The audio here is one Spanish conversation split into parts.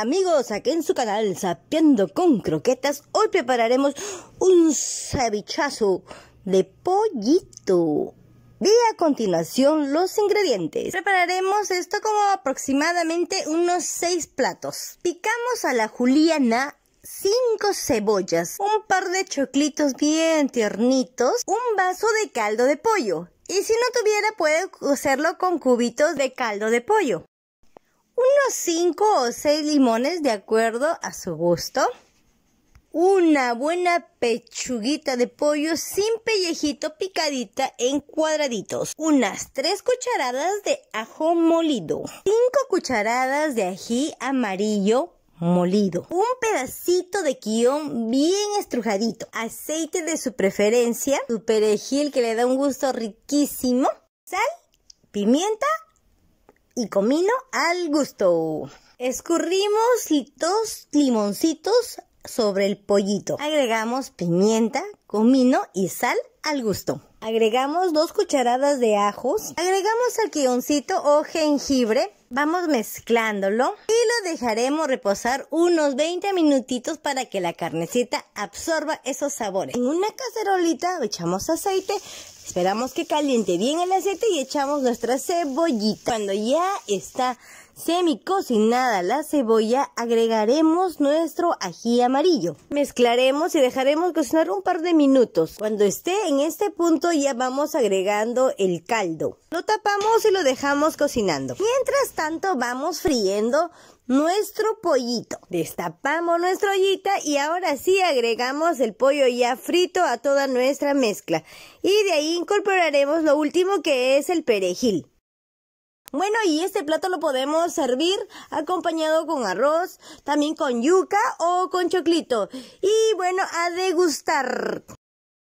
amigos, aquí en su canal sapiendo con Croquetas, hoy prepararemos un cevichazo de pollito. y a continuación los ingredientes. Prepararemos esto como aproximadamente unos 6 platos. Picamos a la juliana 5 cebollas, un par de choclitos bien tiernitos, un vaso de caldo de pollo. Y si no tuviera puede hacerlo con cubitos de caldo de pollo unos 5 o 6 limones de acuerdo a su gusto, una buena pechuguita de pollo sin pellejito picadita en cuadraditos, unas 3 cucharadas de ajo molido, 5 cucharadas de ají amarillo molido, un pedacito de guión bien estrujadito, aceite de su preferencia, su perejil que le da un gusto riquísimo, sal, pimienta y comino al gusto. Escurrimos dos limoncitos sobre el pollito. Agregamos pimienta, comino y sal al gusto. Agregamos dos cucharadas de ajos. Agregamos el o jengibre. Vamos mezclándolo y lo dejaremos reposar unos 20 minutitos para que la carnecita absorba esos sabores. En una cacerolita echamos aceite Esperamos que caliente bien el aceite y echamos nuestra cebollita. Cuando ya está Semi cocinada la cebolla, agregaremos nuestro ají amarillo. Mezclaremos y dejaremos cocinar un par de minutos. Cuando esté en este punto ya vamos agregando el caldo. Lo tapamos y lo dejamos cocinando. Mientras tanto vamos friendo nuestro pollito. Destapamos nuestra ollita y ahora sí agregamos el pollo ya frito a toda nuestra mezcla. Y de ahí incorporaremos lo último que es el perejil. Bueno, y este plato lo podemos servir acompañado con arroz, también con yuca o con choclito. Y bueno, a degustar.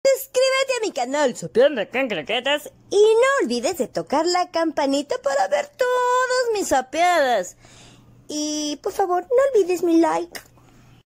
Suscríbete a mi canal Soplando con Croquetas y no olvides de tocar la campanita para ver todas mis sapeadas. Y por favor, no olvides mi like.